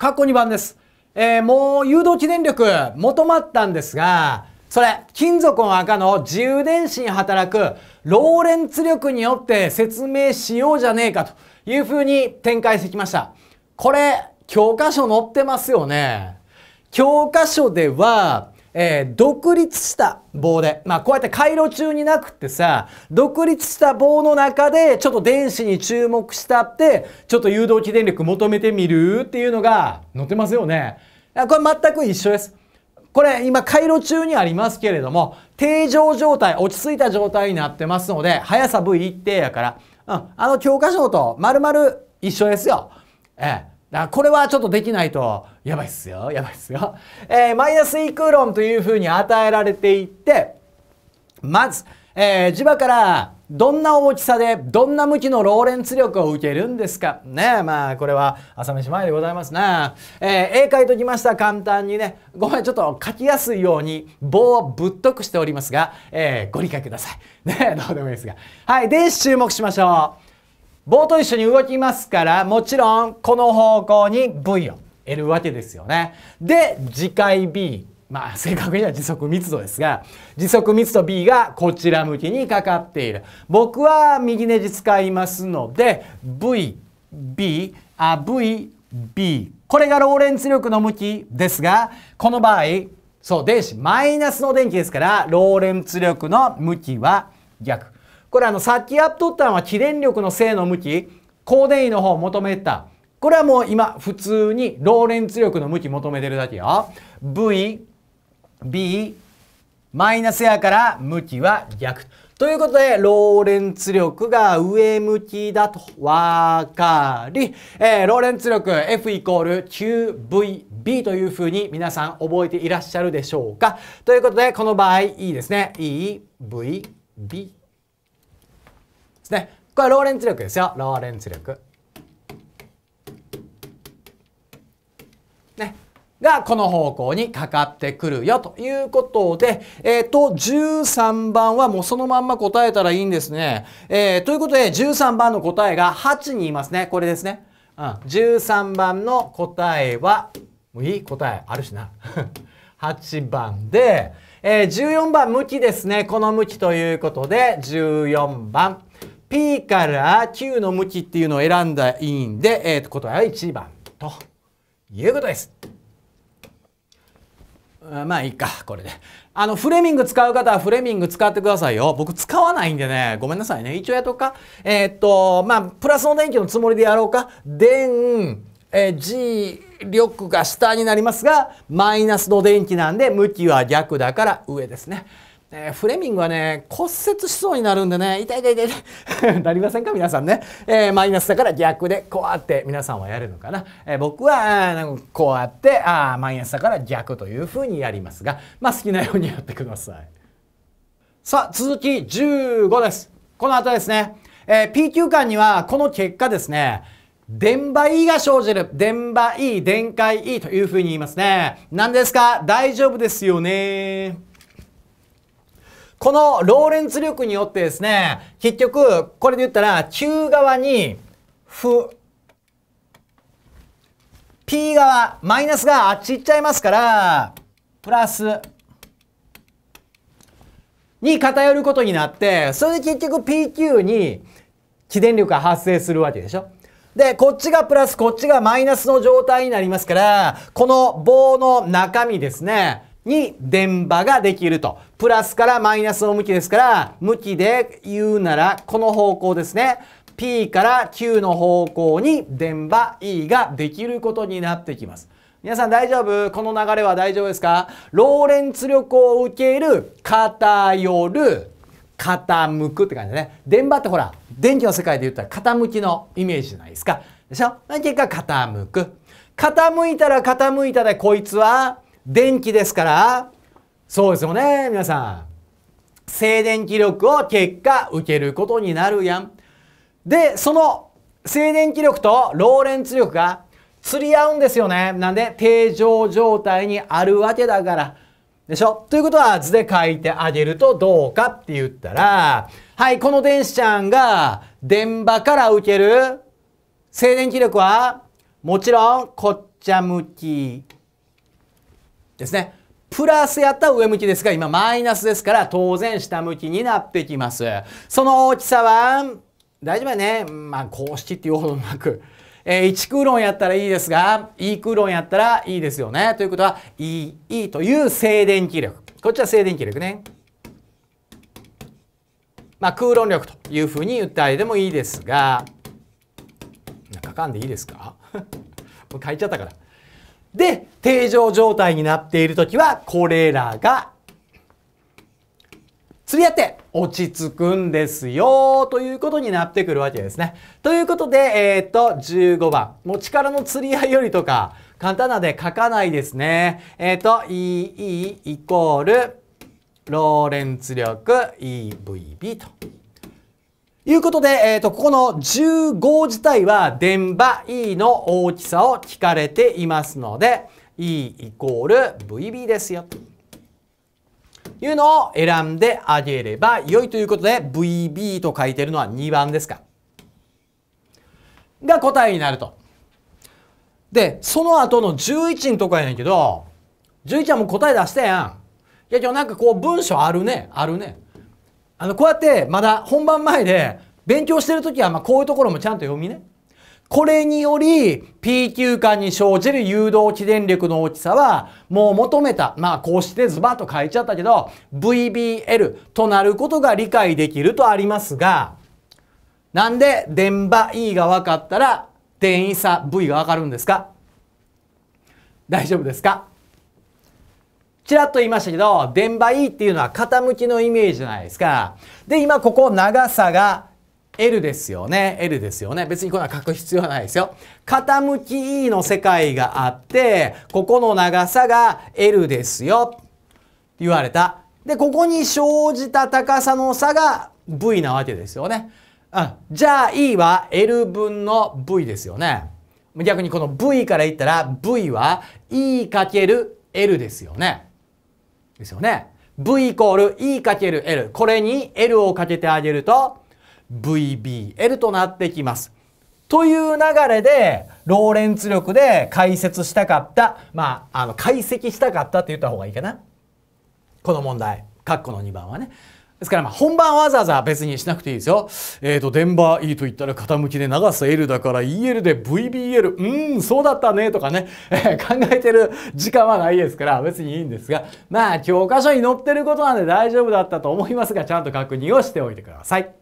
過去2番です。えー、もう誘導起電力求まったんですが、それ、金属の赤の自由電子に働くローレンツ力によって説明しようじゃねえかというふうに展開してきました。これ、教科書載ってますよね。教科書では、えー、独立した棒で、まあ、こうやって回路中になくってさ独立した棒の中でちょっと電子に注目したってちょっと誘導起電力求めてみるっていうのが載ってますよね。これ全く一緒です。これ今回路中にありますけれども定常状態落ち着いた状態になってますので速さ V 一定やから、うん、あの教科書と丸々一緒ですよ。ええ、だこれはちょっとできないと、やばいっすよ、やばいっすよ。えー、マイナスイクーロンというふうに与えられていて、まず、えー、磁場からどんな大きさでどんな向きのローレンツ力を受けるんですかねえまあこれは朝飯前でございますな、ね、えー、絵描いときました簡単にねごめんちょっと描きやすいように棒をぶっとくしておりますが、えー、ご理解くださいねどうでもいいですがはいで注目しましょう棒と一緒に動きますからもちろんこの方向に V を得るわけですよね。で次回 B まあ 正確には時速密度ですが時速密度 B がこちら向きにかかっている僕は右ネジ使いますので VB あ VB これがローレンツ力の向きですがこの場合そう電子マイナスの電気ですからローレンツ力の向きは逆。これあのさっきやっとったのは起電力の正の向き高電位の方を求めたこれはもう今普通にローレンツ力の向き求めてるだけよ VB マイナスやから向きは逆ということでローレンツ力が上向きだとわかり、えー、ローレンツ力 F イコール QVB というふうに皆さん覚えていらっしゃるでしょうかということでこの場合 E ですね EVB ですね。これはローレンツ力ですよ。ローレンツ力。ね。がこの方向にかかってくるよということで、えっ、ー、と、13番はもうそのまんま答えたらいいんですね。えー、ということで、13番の答えが8にいますね。これですね。うん。13番の答えは、もういい答えあるしな。8 番で、えー、14番向きですね。この向きということで、14番。P から Q の向きっていうのを選んだいいんで、えー、と答えは1番ということです。まあいいか、これで。あの、フレミング使う方はフレミング使ってくださいよ。僕使わないんでね、ごめんなさいね。一応やっとか。えー、っと、まあ、プラスの電気のつもりでやろうか。電、えー、G、力が下になりますが、マイナスの電気なんで、向きは逆だから上ですね。えー、フレミングはね骨折しそうになるんでね痛い痛い痛い痛い なりませんか皆さんね、えー、マイナスだから逆でこうやって皆さんはやるのかな、えー、僕はなんかこうやってあマイナスだから逆というふうにやりますがまあ好きなようにやってくださいさあ続き15ですこの後ですね、え P 級間にはこの結果ですね電波 E が生じる。電波 E、電解 E というふうに言いますね。何ですか大丈夫ですよね。このローレンツ力によってですね、結局、これで言ったら、Q 側に、負、P 側、マイナスがあっち行っちゃいますから、プラス、に偏ることになって、それで結局 PQ に起電力が発生するわけでしょ。で、こっちがプラス、こっちがマイナスの状態になりますから、この棒の中身ですね、に電波ができると。プラスからマイナスの向きですから、向きで言うならこの方向ですね。P から Q の方向に電場 E ができることになってきます。皆さん大丈夫この流れは大丈夫ですかローレンツ力を受ける、偏る、傾くって感じでね。電波ってほら、電気の世界で言ったら傾きのイメージじゃないですか。でしょ結果傾く。傾いたら傾いたでこいつは電気ですから、そうですよね、皆さん。静電気力を結果受けることになるやん。で、その静電気力とローレンツ力が釣り合うんですよね。なんで、定常状態にあるわけだから。でしょということは図で書いてあげるとどうかって言ったら、はい、この電子ちゃんが電場から受ける静電気力は、もちろんこっちゃ向きですね。プラスやったら上向きですが、今マイナスですから当然下向きになってきます。その大きさは、大丈夫だね。まあ公式っていうほどなく。えー、1空論やったらいいですが、E 空論やったらいいですよね。ということは、E、E という静電気力。こっちは静電気力ね。まあ空論力というふうに言ってあげてもいいですが、書かんでいいですか もう書いちゃったから。で、定常状態になっている時は、これらが、釣り合って落ち着くんですよ、ということになってくるわけですね。ということで、えー、っと、15番。もう力の釣り合いよりとか、簡単なで書かないですね。えー、っと、E、E イコール、ローレンツ力 EVB と。いうことで、えっ、ー、と、ここの15自体は、電波 E の大きさを聞かれていますので、E イコール VB ですよ。というのを選んであげれば良いということで、VB と書いてるのは2番ですか。が答えになると。で、その後の11のとこやねんけど、11はもう答え出してやん。いや、今日なんかこう文章あるね、あるね。あの、こうやってまだ本番前で勉強してる時は、まあ、こういうところもちゃんと読みね。これにより P 級間に生じる誘導起電力の大きさはもう求めた。まあこうしてズバッと書いちゃったけど VBL となることが理解できるとありますがなんで電場 E が分かったら電位差 V が分かるんですか大丈夫ですかちらっと言いましたけど、電 e っていうのは傾きのイメージじゃないですか。で、今ここ長さが L ですよね。L ですよね。別にこれは書く必要はないですよ。傾き E の世界があって、ここの長さが L ですよ。って言われた。で、ここに生じた高さの差が V なわけですよね。うん、じゃあ E は L 分の V ですよね。逆にこの V から言ったら V は E×L ですよね。ですよね。V イコール E かける L。これに L をかけてあげると VBL となってきます。という流れで、ローレンツ力で解説したかった、まあ、あの、解析したかったって言った方がいいかな。この問題。括弧の2番はね。ですから、まあ、本番わざわざ別にしなくていいですよ。えっ、ー、と、デンバー E と言ったら傾きで長さ L だから EL で VBL、うーん、そうだったね、とかね、えー、考えてる時間はないですから、別にいいんですが、まあ、教科書に載ってることなんで大丈夫だったと思いますが、ちゃんと確認をしておいてください。